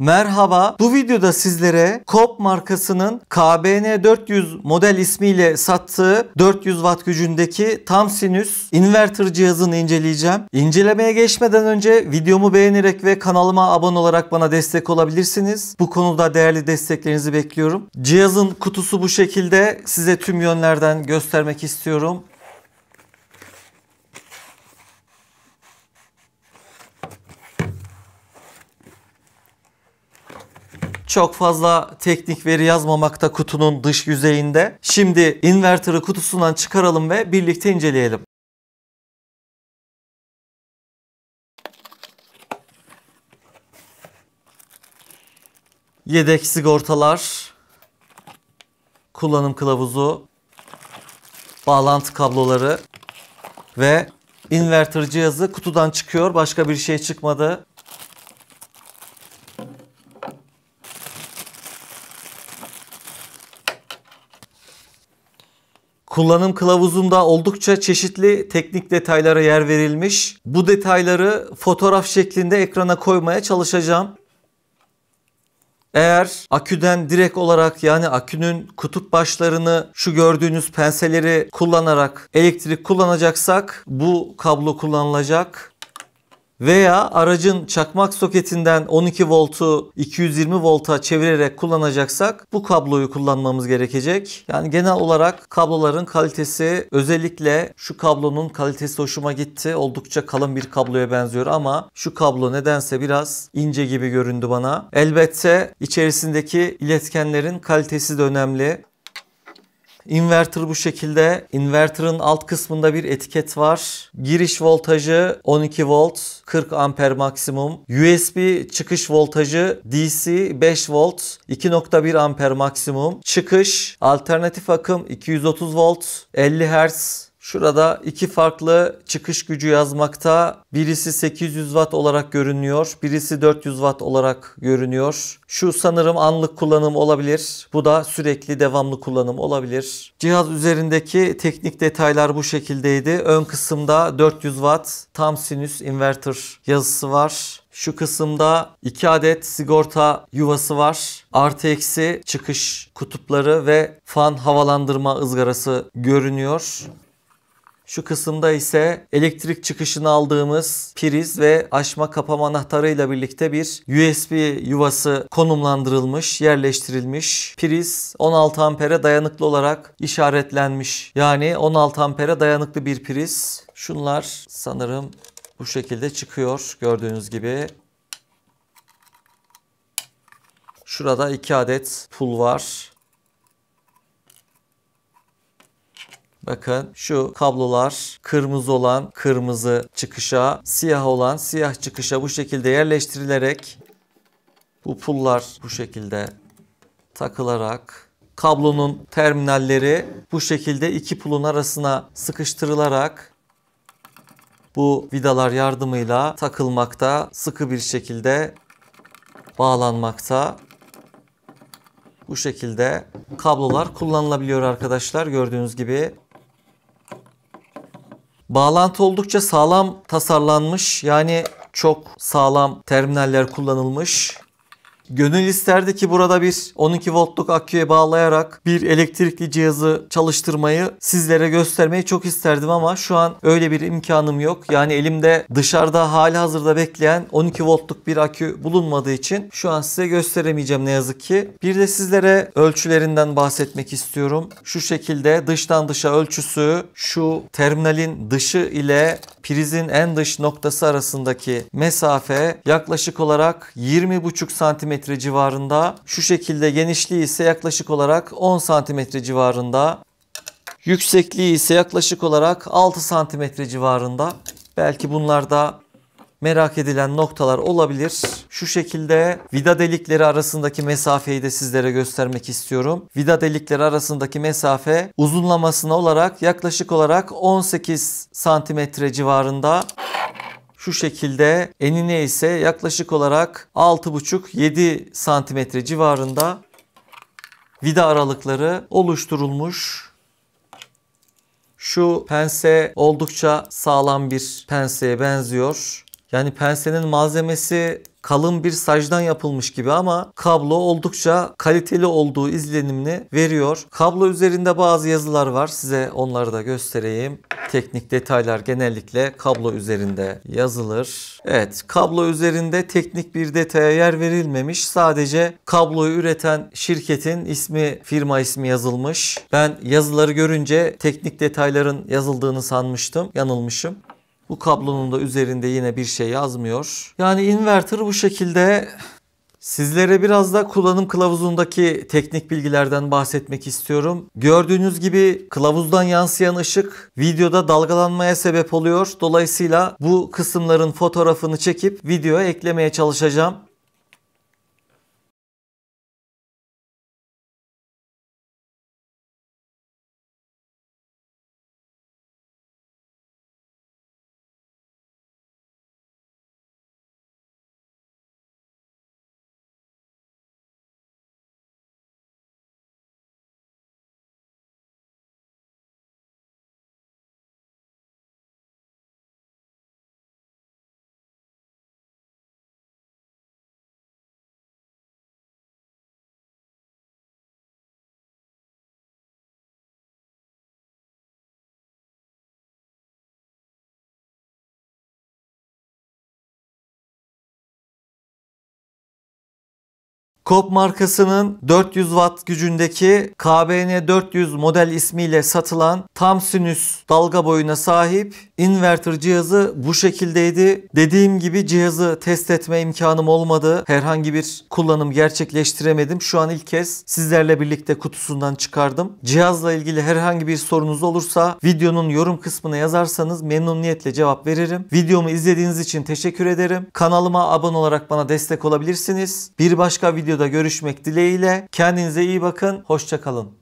Merhaba. Bu videoda sizlere Coop markasının KBN 400 model ismiyle sattığı 400 watt gücündeki tam sinüs inverter cihazını inceleyeceğim. İncelemeye geçmeden önce videomu beğenerek ve kanalıma abone olarak bana destek olabilirsiniz. Bu konuda değerli desteklerinizi bekliyorum. Cihazın kutusu bu şekilde. Size tüm yönlerden göstermek istiyorum. Çok fazla teknik veri yazmamakta kutunun dış yüzeyinde. Şimdi inverter'ı kutusundan çıkaralım ve birlikte inceleyelim. Yedek sigortalar, kullanım kılavuzu, bağlantı kabloları ve inverter cihazı kutudan çıkıyor. Başka bir şey çıkmadı. Kullanım kılavuzunda oldukça çeşitli teknik detaylara yer verilmiş. Bu detayları fotoğraf şeklinde ekrana koymaya çalışacağım. Eğer aküden direkt olarak yani akünün kutup başlarını şu gördüğünüz penseleri kullanarak elektrik kullanacaksak bu kablo kullanılacak veya aracın çakmak soketinden 12 voltu 220 volta çevirerek kullanacaksak bu kabloyu kullanmamız gerekecek. Yani genel olarak kabloların kalitesi özellikle şu kablonun kalitesi hoşuma gitti. Oldukça kalın bir kabloya benziyor ama şu kablo nedense biraz ince gibi göründü bana. Elbette içerisindeki iletkenlerin kalitesi de önemli. Inverter bu şekilde. Inverter'ın alt kısmında bir etiket var. Giriş voltajı 12 volt, 40 amper maksimum. USB çıkış voltajı DC 5 volt, 2.1 amper maksimum. Çıkış alternatif akım 230 volt, 50 hertz. Şurada iki farklı çıkış gücü yazmakta. Birisi 800 watt olarak görünüyor. Birisi 400 watt olarak görünüyor. Şu sanırım anlık kullanım olabilir. Bu da sürekli devamlı kullanım olabilir. Cihaz üzerindeki teknik detaylar bu şekildeydi. Ön kısımda 400 watt tam sinüs inverter yazısı var. Şu kısımda 2 adet sigorta yuvası var. Artı eksi çıkış kutupları ve fan havalandırma ızgarası görünüyor. Şu kısımda ise elektrik çıkışını aldığımız priz ve açma kapama anahtarıyla birlikte bir USB yuvası konumlandırılmış, yerleştirilmiş. Priz 16 ampere dayanıklı olarak işaretlenmiş. Yani 16 ampere dayanıklı bir priz. Şunlar sanırım bu şekilde çıkıyor gördüğünüz gibi. Şurada 2 adet pul var. Bakın şu kablolar kırmızı olan kırmızı çıkışa, siyah olan siyah çıkışa bu şekilde yerleştirilerek bu pullar bu şekilde takılarak kablonun terminalleri bu şekilde iki pulun arasına sıkıştırılarak bu vidalar yardımıyla takılmakta, sıkı bir şekilde bağlanmakta. Bu şekilde kablolar kullanılabiliyor arkadaşlar gördüğünüz gibi. Bağlantı oldukça sağlam tasarlanmış. Yani çok sağlam terminaller kullanılmış. Gönül isterdi ki burada bir 12 voltluk aküye bağlayarak bir elektrikli cihazı çalıştırmayı sizlere göstermeyi çok isterdim ama şu an öyle bir imkanım yok. Yani elimde dışarıda hali hazırda bekleyen 12 voltluk bir akü bulunmadığı için şu an size gösteremeyeceğim ne yazık ki. Bir de sizlere ölçülerinden bahsetmek istiyorum. Şu şekilde dıştan dışa ölçüsü şu terminalin dışı ile prizin en dış noktası arasındaki mesafe yaklaşık olarak 20,5 santimetre cm civarında. Şu şekilde genişliği ise yaklaşık olarak 10 santimetre civarında. Yüksekliği ise yaklaşık olarak 6 santimetre civarında. Belki bunlar da merak edilen noktalar olabilir. Şu şekilde vida delikleri arasındaki mesafeyi de sizlere göstermek istiyorum. Vida delikleri arasındaki mesafe uzunlamasına olarak yaklaşık olarak 18 santimetre civarında şu şekilde enine ise yaklaşık olarak 6,5-7 santimetre civarında vida aralıkları oluşturulmuş. Şu pense oldukça sağlam bir penseye benziyor. Yani pensenin malzemesi kalın bir sajdan yapılmış gibi ama kablo oldukça kaliteli olduğu izlenimini veriyor. Kablo üzerinde bazı yazılar var. Size onları da göstereyim. Teknik detaylar genellikle kablo üzerinde yazılır. Evet kablo üzerinde teknik bir detaya yer verilmemiş. Sadece kabloyu üreten şirketin ismi firma ismi yazılmış. Ben yazıları görünce teknik detayların yazıldığını sanmıştım. Yanılmışım. Bu kablonun da üzerinde yine bir şey yazmıyor. Yani inverter bu şekilde Sizlere biraz da kullanım kılavuzundaki teknik bilgilerden bahsetmek istiyorum. Gördüğünüz gibi kılavuzdan yansıyan ışık videoda dalgalanmaya sebep oluyor. Dolayısıyla bu kısımların fotoğrafını çekip videoya eklemeye çalışacağım. Coop markasının 400 watt gücündeki KBN 400 model ismiyle satılan tam sinüs dalga boyuna sahip inverter cihazı bu şekildeydi. Dediğim gibi cihazı test etme imkanım olmadı. Herhangi bir kullanım gerçekleştiremedim. Şu an ilk kez sizlerle birlikte kutusundan çıkardım. Cihazla ilgili herhangi bir sorunuz olursa videonun yorum kısmına yazarsanız memnuniyetle cevap veririm. Videomu izlediğiniz için teşekkür ederim. Kanalıma abone olarak bana destek olabilirsiniz. Bir başka video videoda görüşmek dileğiyle. Kendinize iyi bakın. Hoşçakalın.